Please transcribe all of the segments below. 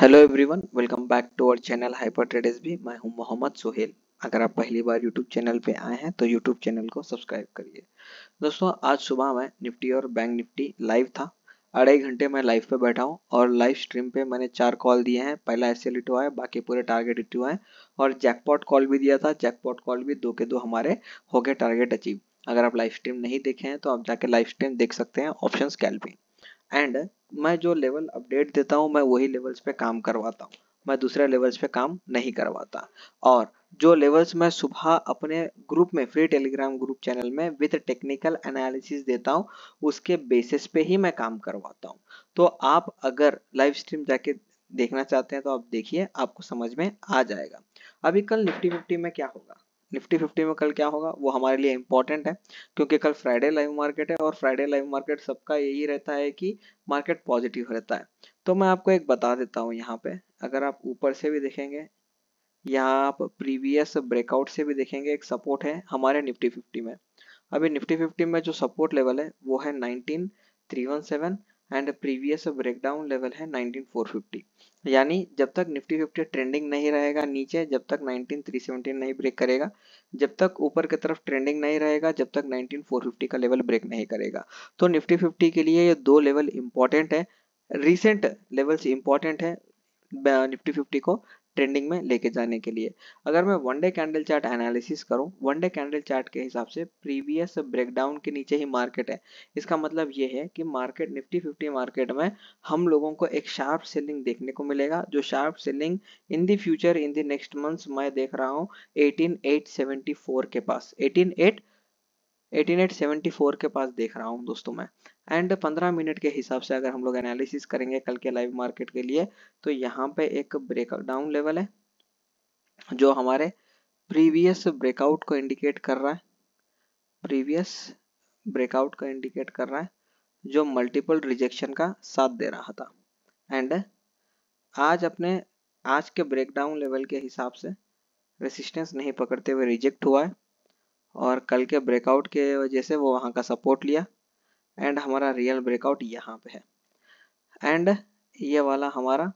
hello everyone welcome back to our channel hyper traders भी मैं हूं मोहम्मद सोहेल अगर आप पहली बार यूट्यूब चैनल पे आए हैं तो यूट्यूब चैनल को सब्सक्राइब करिए दोस्तों आज सुबह मैं निफ्टी और बैंक निफ्टी लाइव था अढ़ाई घंटे मैं लाइव पे बैठा हूँ और लाइव स्ट्रीम पे मैंने चार कॉल दिए हैं पहला एस एल है बाकी पूरे टारगेट इटू है और जैकपॉट कॉल भी दिया था जैकपॉट कॉल भी दो के दो हमारे हो गए टारगेट अचीव अगर आप लाइव स्ट्रीम नहीं देखे हैं तो आप जाके लाइव स्ट्रीम देख सकते हैं ऑप्शन कैल्पिंग एंड मैं जो लेवल अपडेट देता हूँ मैं वही लेवल्स पे काम करवाता हूँ मैं दूसरे लेवल्स पे काम नहीं करवाता और जो लेवल्स मैं सुबह अपने ग्रुप में फ्री टेलीग्राम ग्रुप चैनल में विद टेक्निकल एनालिसिस देता हूँ उसके बेसिस पे ही मैं काम करवाता हूँ तो आप अगर लाइव स्ट्रीम जाके देखना चाहते हैं तो आप देखिए आपको समझ में आ जाएगा अभी कल निफ्टी फिफ्टी में क्या होगा निफ्टी फिफ्टी में कल क्या होगा वो हमारे लिए इम्पोर्टेंट है क्योंकि कल फ्राइडे लाइव मार्केट है और फ्राइडे लाइव मार्केट सबका यही रहता है कि मार्केट पॉजिटिव रहता है तो मैं आपको एक बता देता हूँ यहाँ पे अगर आप ऊपर से भी देखेंगे यहाँ आप प्रीवियस ब्रेकआउट से भी देखेंगे एक सपोर्ट है हमारे निफ्टी फिफ्टी में अभी निफ्टी फिफ्टी में जो सपोर्ट लेवल है वो है nineteen and previous breakdown level है नाइनटीन यानी जब तक निफ्टी फिफ्टी ट्रेंडिंग नहीं रहेगा नीचे जब तक 19317 नहीं ब्रेक करेगा जब तक ऊपर की तरफ ट्रेंडिंग नहीं रहेगा जब तक 19450 का लेवल ब्रेक नहीं करेगा तो निफ्टी फिफ्टी के लिए ये दो लेवल इंपॉर्टेंट है रिसेंट लेवल्स इंपॉर्टेंट है निफ्टी फिफ्टी को ट्रेंडिंग में लेके जाने के लिए अगर मैं one day candle chart analysis करूं वन डे कैंडल चार्ट के हिसाब से प्रीवियस ब्रेकडाउन के नीचे ही मार्केट है इसका मतलब ये है कि मार्केट निफ्टी फिफ्टी मार्केट में हम लोगों को एक शार्प सेलिंग देखने को मिलेगा जो sharp selling in the future in the next month मैं देख रहा हूँ एटीन के पास एटीन 1874 के पास देख रहा हूं दोस्तों मैं एंड 15 मिनट के हिसाब से अगर हम लोग एनालिसिस करेंगे कल के लाइव मार्केट के लिए तो यहां पे एक ब्रेकआउट डाउन लेवल है जो हमारे प्रीवियस ब्रेकआउट को इंडिकेट कर रहा है प्रीवियस ब्रेकआउट को इंडिकेट कर रहा है जो मल्टीपल रिजेक्शन का साथ दे रहा था एंड आज अपने आज के ब्रेकडाउन लेवल के हिसाब से रेसिस्टेंस नहीं पकड़ते हुए रिजेक्ट हुआ है और कल के ब्रेकआउट के वजह से वो वहाँ का सपोर्ट लिया एंड हमारा रियल ब्रेकआउट यहाँ पे है एंड ये वाला हमारा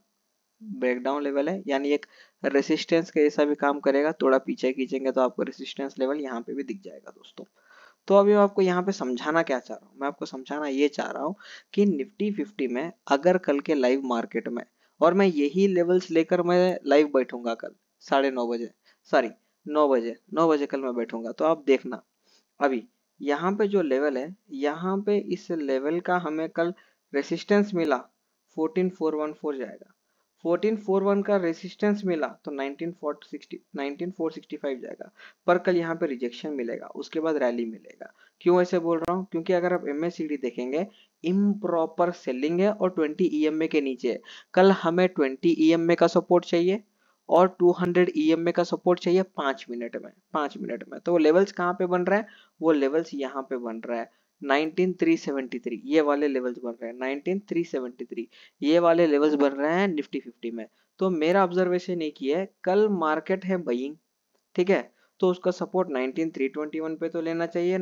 ब्रेकडाउन लेवल है यानी एक रेसिस्टेंस के जैसा भी काम करेगा थोड़ा पीछे खींचेंगे तो आपको रेसिस्टेंस लेवल यहाँ पे भी दिख जाएगा दोस्तों तो अभी मैं आपको यहाँ पे समझाना क्या चाह रहा हूँ मैं आपको समझाना ये चाह रहा हूँ कि निफ्टी फिफ्टी में अगर कल के लाइव मार्केट में और मैं यही लेवल्स लेकर मैं लाइव बैठूंगा कल साढ़े नौ बजे सॉरी नौ बजे नौ बजे कल मैं बैठूंगा तो आप देखना अभी यहाँ पे जो लेवल है यहाँ पे इस लेवल का हमें कल रेसिस्टेंस मिला 14414 जाएगा 14411 का रेसिस्टेंस मिला तो 19460 19465 जाएगा पर कल यहाँ पे रिजेक्शन मिलेगा उसके बाद रैली मिलेगा क्यों ऐसे बोल रहा हूँ क्योंकि अगर आप एम देखेंगे इम्प्रॉपर सेलिंग है और 20 ई e के नीचे है कल हमें 20 ई e का सपोर्ट चाहिए और 200 ईएमए e का सपोर्ट चाहिए पांच मिनट में पांच मिनट में तो वो लेवल्स कहाँ पे बन रहा है वो लेवल्स यहाँ पे बन रहा है 19373 ये वाले लेवल्स बन रहे हैं 19373 ये वाले लेवल्स बन रहे हैं निफ्टी 50 में तो मेरा ऑब्जर्वेशन एक ही है कल मार्केट है बइंग ठीक है तो उसका सपोर्ट 19321 पे तो लेना चाहिए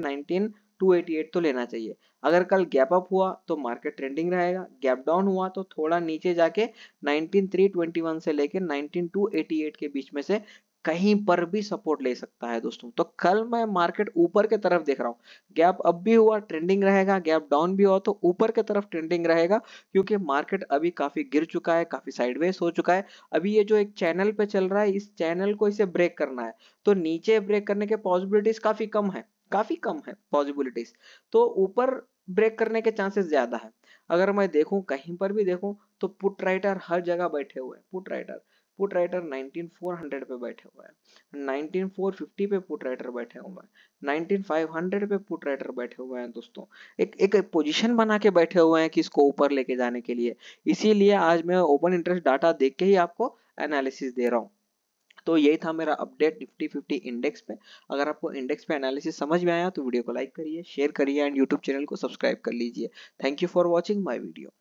288 तो लेना चाहिए अगर कल गैप अप हुआ तो मार्केट ट्रेंडिंग रहेगा गैप डाउन हुआ तो थोड़ा नीचे जाके 19321 से लेके 19288 के बीच में से कहीं पर भी सपोर्ट ले सकता है दोस्तों तो कल मैं मार्केट ऊपर के तरफ देख रहा हूँ गैप अप भी हुआ ट्रेंडिंग रहेगा गैप डाउन भी हुआ तो ऊपर के तरफ ट्रेंडिंग रहेगा क्योंकि मार्केट अभी काफी गिर चुका है काफी साइडवेज हो चुका है अभी ये जो एक चैनल पे चल रहा है इस चैनल को इसे ब्रेक करना है तो नीचे ब्रेक करने के पॉसिबिलिटीज काफी कम है काफी कम है पॉसिबिलिटीज तो ऊपर ब्रेक करने के चांसेस ज्यादा है अगर मैं देखूं कहीं पर भी देखूं तो पुट राइटर हर जगह बैठे हुए हैं पुट राइटर पुट राइटर 19400 पे बैठे हुए हैं 19450 पे पुट राइटर बैठे हुए हैं 19500 पे पुट राइटर बैठे हुए हैं दोस्तों एक एक पोजीशन बना के बैठे हुए हैं कि इसको ऊपर लेके जाने के लिए इसीलिए आज मैं ओपन इंटरेस्ट डाटा देख के ही आपको एनालिसिस दे रहा हूँ तो यही था मेरा अपडेट निफ्टी फिफ्टी इंडेक्स पे अगर आपको इंडेक्स पे एनालिसिस समझ में आया तो वीडियो को लाइक करिए शेयर करिए एंड यूट्यूब चैनल को सब्सक्राइब कर लीजिए thank you for watching my video